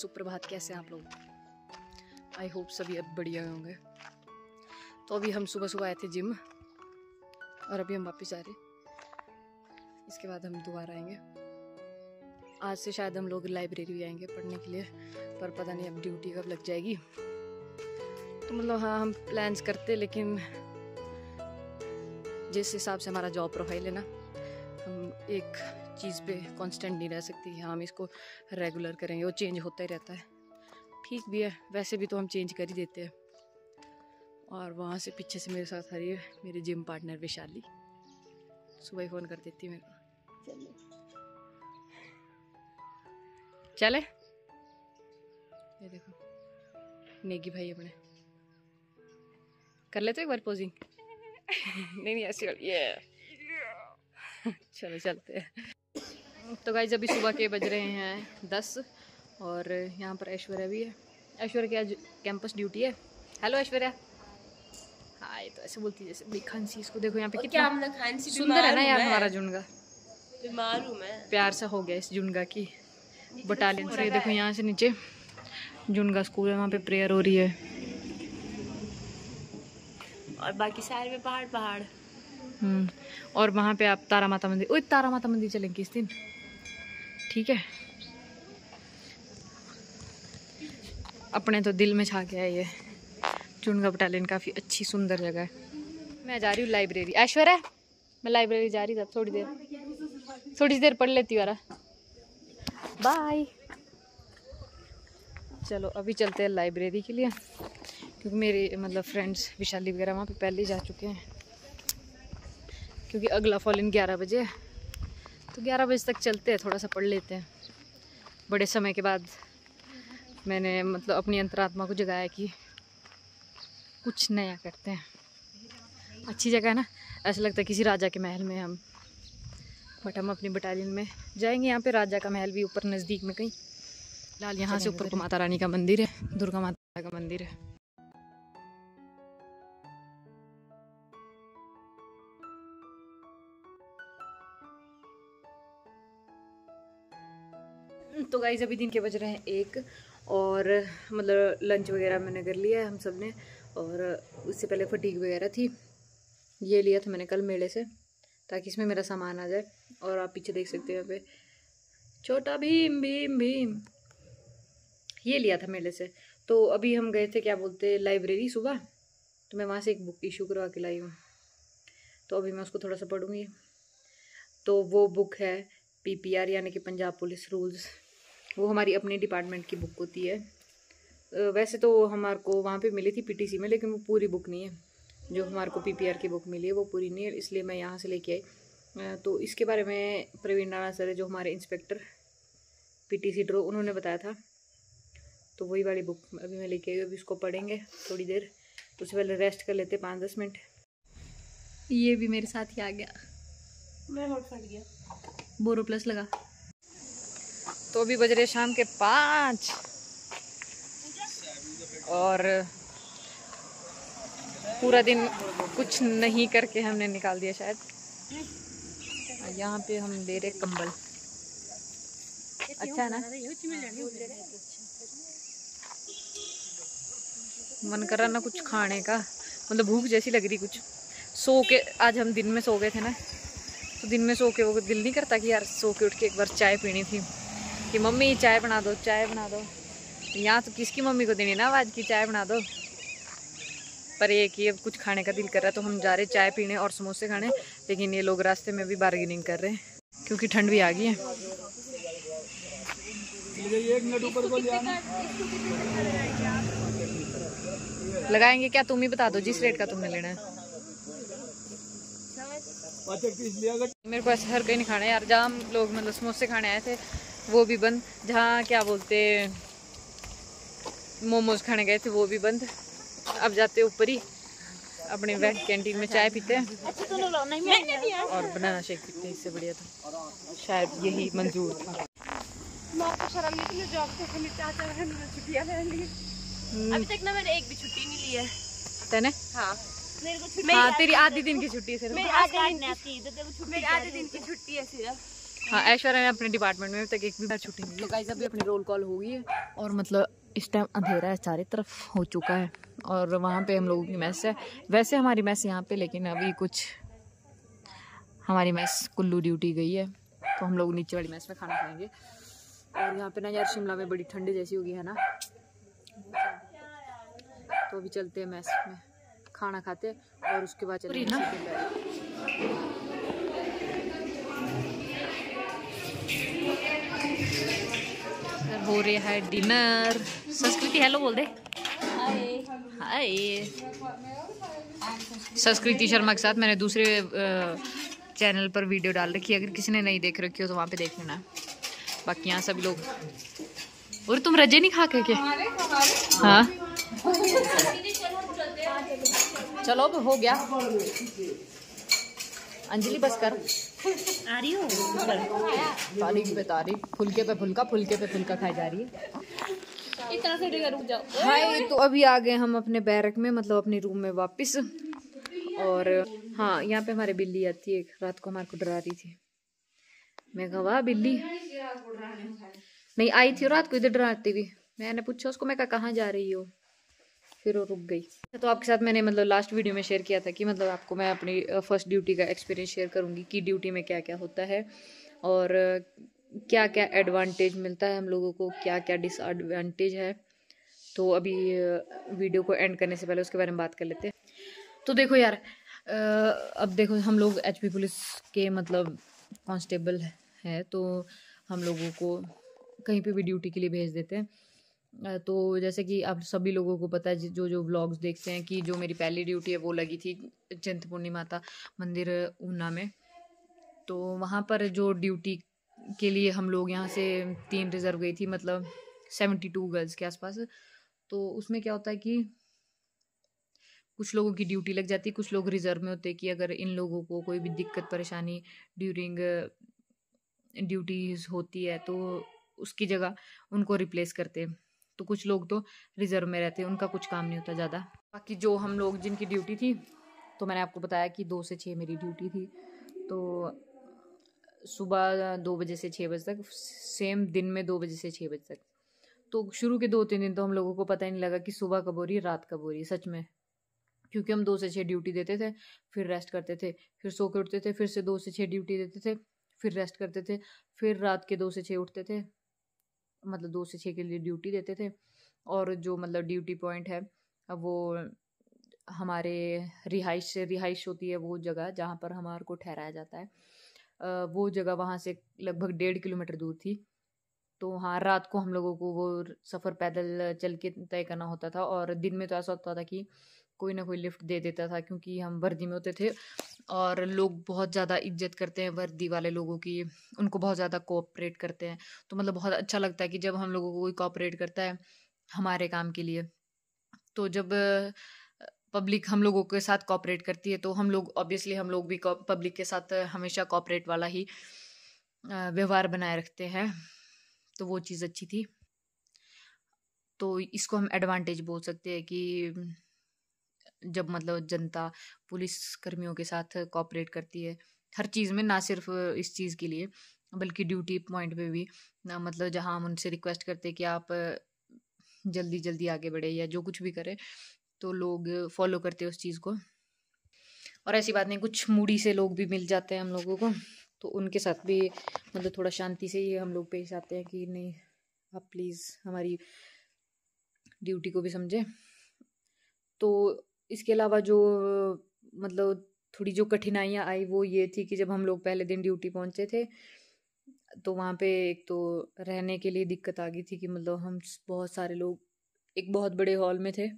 सुप्रभात कैसे हैं आप लोग आई होप सभी अब बढ़िया होंगे तो अभी हम सुबह सुबह आए थे जिम और अभी हम वापस आ रहे इसके बाद हम दोबारा आएंगे आज से शायद हम लोग लाइब्रेरी भी आएंगे पढ़ने के लिए पर पता नहीं अब ड्यूटी कब लग जाएगी तो मतलब हाँ हम प्लान्स करते लेकिन जिस हिसाब से हमारा जॉब प्रोफाइल है ना हम एक चीज़ पे कांस्टेंट नहीं रह सकती हाँ, हम इसको रेगुलर करेंगे वो चेंज होता ही रहता है ठीक भी है वैसे भी तो हम चेंज कर ही देते हैं और वहाँ से पीछे से मेरे साथ हरी है मेरे जिम पार्टनर वैशाली सुबह ही फ़ोन कर देती मेरे को चले चले ये देखो नेगी भाई अपने कर लेते एक बार पोजिंग नहीं नहीं ऐसी वाली ये चलो चलते हैं तो गाइज अभी सुबह के बज रहे हैं दस और यहाँ पर ऐश्वर्या भी है ऐश्वर्या की आज कैंपस ड्यूटी है हेलो ऐश्वर्या हाय तो ऐसे बोलती जैसे खांसी इसको देखो यहाँ पे कितना मतलब सुंदर है ना यार हमारा जुनगा बीमार मैं प्यार सा हो गया इस जुनगा की बटालियन से देखो यहाँ से नीचे जुनगा स्कूल है वहाँ पे प्रेयर हो रही है और बाकी सारे में पहाड़ पहाड़ हम्म, और वहाँ पे आप तारा माता मंदिर ओ तारा माता मंदिर चलेंगे इस दिन ठीक है अपने तो दिल में छा गया है ये चुनगा बटालियन काफ़ी अच्छी सुंदर जगह है मैं जा रही हूँ लाइब्रेरी ऐश्वर्या मैं लाइब्रेरी जा रही था थोड़ी देर थोड़ी देर पढ़ लेती हूँ बाय चलो अभी चलते हैं लाइब्रेरी के लिए क्योंकि मेरे मतलब फ्रेंड्स विशाली वगैरह वहाँ पे पहले ही जा चुके हैं क्योंकि अगला फॉल इन ग्यारह बजे है तो ग्यारह बजे तक चलते हैं थोड़ा सा पढ़ लेते हैं बड़े समय के बाद मैंने मतलब अपनी अंतरात्मा को जगाया कि कुछ नया करते हैं अच्छी जगह है ना ऐसा लगता है किसी राजा के महल में हम बट हम अपनी बटालियन में जाएंगे यहाँ पे राजा का महल भी ऊपर नज़दीक में कहीं लाल यहाँ से ऊपर को माता रानी का मंदिर है दुर्गा माता का मंदिर है तो गाइज अभी दिन के बज रहे हैं एक और मतलब लंच वगैरह मैंने कर लिया है हम सब ने और उससे पहले फटीक वगैरह थी ये लिया था मैंने कल मेले से ताकि इसमें मेरा सामान आ जाए और आप पीछे देख सकते हो यहाँ पे छोटा भीम भीम भीम ये लिया था मेले से तो अभी हम गए थे क्या बोलते लाइब्रेरी सुबह तो मैं वहाँ से एक बुक इशू करवा के लाई हूँ तो अभी मैं उसको थोड़ा सा पढ़ूँगी तो वो बुक है पीपीआर यानी कि पंजाब पुलिस रूल्स वो हमारी अपने डिपार्टमेंट की बुक होती है वैसे तो हमारे को वहाँ पे मिली थी पीटीसी में लेकिन वो पूरी बुक नहीं है जो हमारे को पीपीआर की बुक मिली है वो पूरी नहीं है इसलिए मैं यहाँ से लेके आई तो इसके बारे में प्रवीण राणा सर जो हमारे इंस्पेक्टर पीटीसी ड्रो उन्होंने बताया था तो वही वाली बुक अभी मैं लेके आई अभी उसको पढ़ेंगे थोड़ी देर तो उससे पहले रेस्ट कर लेते पाँच दस मिनट ये भी मेरे साथ ही आ गया मैं गया बोरो प्लस लगा तो अभी बज रहे शाम के पाँच और पूरा दिन कुछ नहीं करके हमने निकाल दिया शायद यहाँ पे हम ले रहे कंबल अच्छा ना मन कर रहा ना कुछ खाने का मतलब भूख जैसी लग रही कुछ सो के आज हम दिन में सो गए थे ना तो दिन में सो के वो दिल नहीं करता कि यार सो के उठ के एक बार चाय पीनी थी कि मम्मी चाय बना दो चाय बना दो यहाँ तो किसकी मम्मी को देनी ना आवाज़ की चाय बना दो पर ये कि अब कुछ खाने का दिल कर रहा है तो हम जा रहे चाय पीने और समोसे खाने लेकिन ये लोग रास्ते में भी बार्गेनिंग कर रहे हैं क्योंकि ठंड भी आ गई है लगाएंगे क्या तुम ही बता दो जिस रेट का तुमने लेना है मेरे को ऐसे हर कहीं नहीं खाना है यार जहाँ लोग मतलब समोसे खाने आए थे वो भी बंद जहाँ क्या बोलते मोमोज खाने गए थे वो भी बंद अब जाते ऊपर ही अपने वह कैंटीन में चाय पीते हैं और बनाना शेक पीते इससे बढ़िया था तो। शायद यही मंजूर था हम्म। अभी तक ना मैंने एक भी छुट्टी ली है तेने हाँ मेरे को हाँ तेरी आधी दिन की छुट्टी है सिर्फ मेरी आधी दिन की छुट्टी है सिर्फ हाँ ऐश्वर्या ने अपने डिपार्टमेंट में तक एक भी बार छुट्टी नहीं लगाई तो अभी अपनी रोल कॉल हो गई है और मतलब इस टाइम अंधेरा है चारों तरफ हो चुका है और वहाँ पे हम लोगों की मैस है वैसे हमारी मैस यहाँ पे लेकिन अभी कुछ हमारी मैस कुल्लू ड्यूटी गई है तो हम लोग नीचे वाली मैस में खाना खाएंगे और यहाँ पे ना यार शिमला में बड़ी ठंडी जैसी होगी है ना तो अभी चलते हैं मैस में खाना खाते और उसके बाद चलते हैं हो ਰਿਹਾ है डिनर संस्कृति हेलो बोल दे हाय संस्कृति शर्मा के साथ मैंने दूसरे चैनल पर वीडियो डाल रखी है अगर किसी ने नहीं देख रखी हो तो वहाँ पे देख लेना बाकी यहाँ सभी लोग और तुम रजे नहीं खा के क्या हाँ चलो हो गया अंजलि बस कर आ रही हो तारीख पे तारीख फुलके पे फुलका फुलके पे फुलका खाई जा रही है इतना से रुक जाओ हाय तो अभी आ गए हम अपने बैरक में मतलब अपने रूम में वापस और हाँ यहाँ पे हमारे बिल्ली आती है रात को हमारे को डरा रही थी मैं गवा बिल्ली नहीं आई थी रात को इधर डराती हुई मैंने पूछा उसको मैं कहा कहाँ जा रही हूँ फिर वो रुक गई तो आपके साथ मैंने मतलब लास्ट वीडियो में शेयर किया था कि मतलब आपको मैं अपनी फ़र्स्ट ड्यूटी का एक्सपीरियंस शेयर करूँगी कि ड्यूटी में क्या क्या होता है और क्या क्या एडवांटेज मिलता है हम लोगों को क्या क्या डिसएडवांटेज है तो अभी वीडियो को एंड करने से पहले उसके बारे में बात कर लेते हैं तो देखो यार अब देखो हम लोग एच पुलिस के मतलब कांस्टेबल हैं तो हम लोगों को कहीं पे भी ड्यूटी के लिए भेज देते हैं तो जैसे कि आप सभी लोगों को पता है जो जो व्लॉग्स देखते हैं कि जो मेरी पहली ड्यूटी है वो लगी थी चिंतपूर्णी माता मंदिर ऊना में तो वहाँ पर जो ड्यूटी के लिए हम लोग यहाँ से तीन रिजर्व गई थी मतलब सेवेंटी टू गर्ल्स के आसपास तो उसमें क्या होता है कि कुछ लोगों की ड्यूटी लग जाती है कुछ लोग रिजर्व में होते हैं कि अगर इन लोगों को कोई भी दिक्कत परेशानी ड्यूरिंग ड्यूटीज़ होती है तो उसकी जगह उनको रिप्लेस करते हैं तो कुछ लोग तो रिजर्व में रहते हैं उनका कुछ काम नहीं होता ज़्यादा बाकी जो हम लोग जिनकी ड्यूटी थी तो मैंने आपको बताया कि दो से छः मेरी ड्यूटी थी तो सुबह दो बजे से छः बजे तक सेम दिन में दो बजे से छः बजे तक तो शुरू के दो तीन दिन तो हम लोगों को पता ही नहीं लगा कि सुबह कब हो रही है रात कब हो रही है सच में क्योंकि हम दो से छः ड्यूटी देते थे फिर रेस्ट करते थे फिर सो के उठते थे फिर से दो से छः ड्यूटी देते थे फिर रेस्ट करते थे फिर रात के दो से छः उठते थे मतलब दो से छः के लिए ड्यूटी देते थे और जो मतलब ड्यूटी पॉइंट है वो हमारे रिहाइश रिहाइश होती है वो जगह जहाँ पर हमारे को ठहराया जाता है वो जगह वहाँ से लगभग डेढ़ किलोमीटर दूर थी तो हाँ रात को हम लोगों को वो सफ़र पैदल चल के तय करना होता था और दिन में तो ऐसा होता था कि कोई ना कोई लिफ्ट दे देता था क्योंकि हम वर्दी में होते थे और लोग बहुत ज़्यादा इज्जत करते हैं वर्दी वाले लोगों की उनको बहुत ज़्यादा कोऑपरेट करते हैं तो मतलब बहुत अच्छा लगता है कि जब हम लोगों को कोई कोऑपरेट करता है हमारे काम के लिए तो जब पब्लिक हम लोगों के साथ कॉपरेट करती है तो हम लोग ऑब्वियसली हम लोग भी पब्लिक के साथ हमेशा कॉपरेट वाला ही व्यवहार बनाए रखते हैं तो वो चीज़ अच्छी थी तो इसको हम एडवांटेज बोल सकते हैं कि जब मतलब जनता पुलिस कर्मियों के साथ कॉपरेट करती है हर चीज़ में ना सिर्फ इस चीज़ के लिए बल्कि ड्यूटी पॉइंट पे भी ना मतलब जहाँ हम उनसे रिक्वेस्ट करते हैं कि आप जल्दी जल्दी आगे बढ़े या जो कुछ भी करें तो लोग फॉलो करते हैं उस चीज़ को और ऐसी बात नहीं कुछ मूडी से लोग भी मिल जाते हैं हम लोगों को तो उनके साथ भी मतलब थोड़ा शांति से ही हम लोग पेश आते हैं कि नहीं आप प्लीज़ हमारी ड्यूटी को भी समझें तो इसके अलावा जो मतलब थोड़ी जो कठिनाइयाँ आई वो ये थी कि जब हम लोग पहले दिन ड्यूटी पहुँचे थे तो वहाँ पे एक तो रहने के लिए दिक्कत आ गई थी कि मतलब हम बहुत सारे लोग एक बहुत बड़े हॉल में थे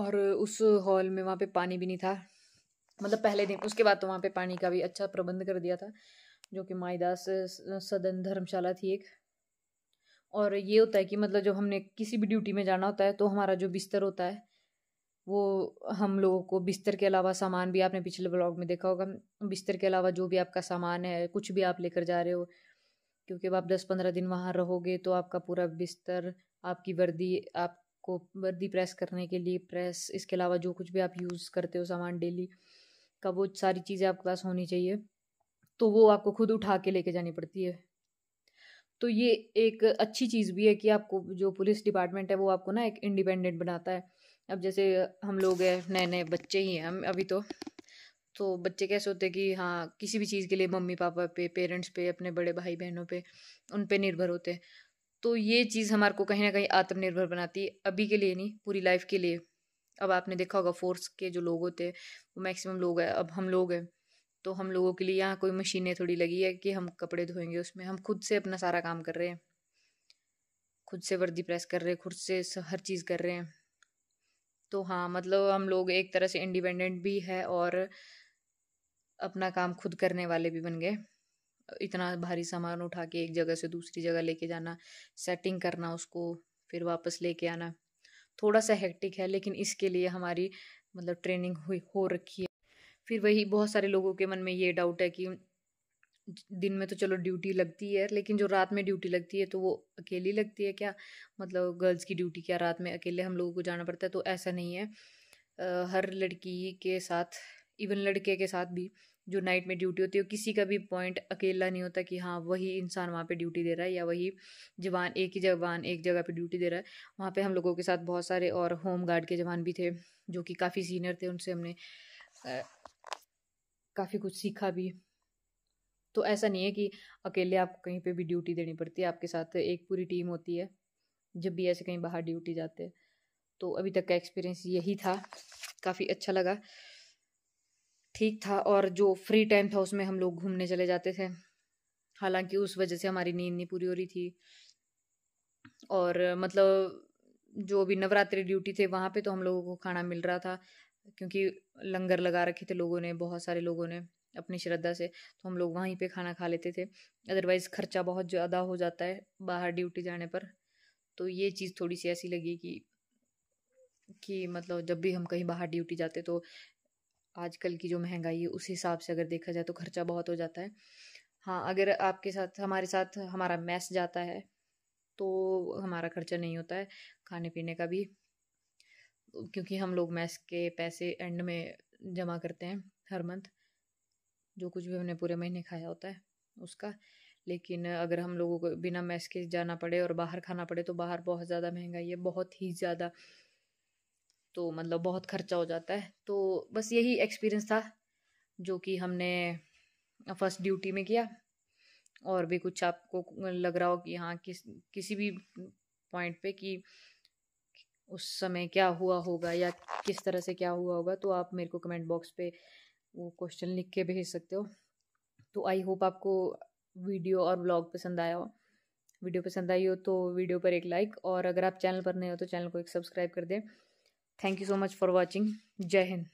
और उस हॉल में वहाँ पे पानी भी नहीं था मतलब पहले दिन उसके बाद तो वहाँ पे पानी का भी अच्छा प्रबंध कर दिया था जो कि माईदास सदन धर्मशाला थी एक और ये होता है कि मतलब जब हमने किसी भी ड्यूटी में जाना होता है तो हमारा जो बिस्तर होता है वो हम लोगों को बिस्तर के अलावा सामान भी आपने पिछले ब्लॉग में देखा होगा बिस्तर के अलावा जो भी आपका सामान है कुछ भी आप लेकर जा रहे हो क्योंकि आप दस पंद्रह दिन वहाँ रहोगे तो आपका पूरा बिस्तर आपकी वर्दी आपको वर्दी प्रेस करने के लिए प्रेस इसके अलावा जो कुछ भी आप यूज़ करते हो सामान डेली का वो सारी चीज़ें आपके पास होनी चाहिए तो वो आपको खुद उठा के लेके जानी पड़ती है तो ये एक अच्छी चीज़ भी है कि आपको जो पुलिस डिपार्टमेंट है वो आपको ना एक इंडिपेंडेंट बनाता है अब जैसे हम लोग हैं नए नए बच्चे ही हैं हम अभी तो तो बच्चे कैसे होते हैं कि हाँ किसी भी चीज़ के लिए मम्मी पापा पे पेरेंट्स पे अपने बड़े भाई बहनों पे उन पे निर्भर होते हैं तो ये चीज़ हमारे को कहीं ना कहीं आत्मनिर्भर बनाती है अभी के लिए नहीं पूरी लाइफ के लिए अब आपने देखा होगा फोर्स के जो लोग होते हैं वो मैक्सिमम लोग हैं अब हम लोग हैं तो हम लोगों के लिए यहाँ कोई मशीनें थोड़ी लगी है कि हम कपड़े धोएंगे उसमें हम खुद से अपना सारा काम कर रहे हैं खुद से वर्दी प्रेस कर रहे हैं खुद से हर चीज़ कर रहे हैं तो हाँ मतलब हम लोग एक तरह से इंडिपेंडेंट भी है और अपना काम खुद करने वाले भी बन गए इतना भारी सामान उठा के एक जगह से दूसरी जगह लेके जाना सेटिंग करना उसको फिर वापस लेके आना थोड़ा सा हेक्टिक है लेकिन इसके लिए हमारी मतलब ट्रेनिंग हुई हो रखी है फिर वही बहुत सारे लोगों के मन में ये डाउट है कि दिन में तो चलो ड्यूटी लगती है लेकिन जो रात में ड्यूटी लगती है तो वो अकेली लगती है क्या मतलब गर्ल्स की ड्यूटी क्या रात में अकेले हम लोगों को जाना पड़ता है तो ऐसा नहीं है आ, हर लड़की के साथ इवन लड़के के साथ भी जो नाइट में ड्यूटी होती है किसी का भी पॉइंट अकेला नहीं होता कि हाँ वही इंसान वहाँ पे ड्यूटी दे रहा है या वही जवान एक ही जवान एक जगह पे ड्यूटी दे रहा है वहाँ पे हम लोगों के साथ बहुत सारे और होम गार्ड के जवान भी थे जो कि काफ़ी सीनियर थे उनसे हमने काफ़ी कुछ सीखा भी तो ऐसा नहीं है कि अकेले आपको कहीं पे भी ड्यूटी देनी पड़ती है आपके साथ एक पूरी टीम होती है जब भी ऐसे कहीं बाहर ड्यूटी जाते हैं तो अभी तक का एक्सपीरियंस यही था काफ़ी अच्छा लगा ठीक था और जो फ्री टाइम था उसमें हम लोग घूमने चले जाते थे हालांकि उस वजह से हमारी नींद नहीं पूरी हो रही थी और मतलब जो भी नवरात्रि ड्यूटी थे वहाँ पे तो हम लोगों को खाना मिल रहा था क्योंकि लंगर लगा रखे थे लोगों ने बहुत सारे लोगों ने अपनी श्रद्धा से तो हम लोग वहीं पे खाना खा लेते थे अदरवाइज़ खर्चा बहुत ज़्यादा हो जाता है बाहर ड्यूटी जाने पर तो ये चीज़ थोड़ी सी ऐसी लगी कि कि मतलब जब भी हम कहीं बाहर ड्यूटी जाते तो आजकल की जो महंगाई है उस हिसाब से अगर देखा जाए तो खर्चा बहुत हो जाता है हाँ अगर आपके साथ हमारे साथ हमारा मैस जाता है तो हमारा खर्चा नहीं होता है खाने पीने का भी क्योंकि हम लोग मैस के पैसे एंड में जमा करते हैं हर मंथ जो कुछ भी हमने पूरे महीने खाया होता है उसका लेकिन अगर हम लोगों को बिना मैस के जाना पड़े और बाहर खाना पड़े तो बाहर बहुत ज़्यादा महंगाई है बहुत ही ज़्यादा तो मतलब बहुत खर्चा हो जाता है तो बस यही एक्सपीरियंस था जो कि हमने फर्स्ट ड्यूटी में किया और भी कुछ आपको लग रहा हो कि हाँ किस किसी भी पॉइंट पे कि उस समय क्या हुआ होगा या किस तरह से क्या हुआ होगा तो आप मेरे को कमेंट बॉक्स पे वो क्वेश्चन लिख के भेज सकते हो तो आई होप आपको वीडियो और ब्लॉग पसंद आया हो वीडियो पसंद आई हो तो वीडियो पर एक लाइक और अगर आप चैनल पर नए हो तो चैनल को एक सब्सक्राइब कर दें thank you so much for watching जय हिंद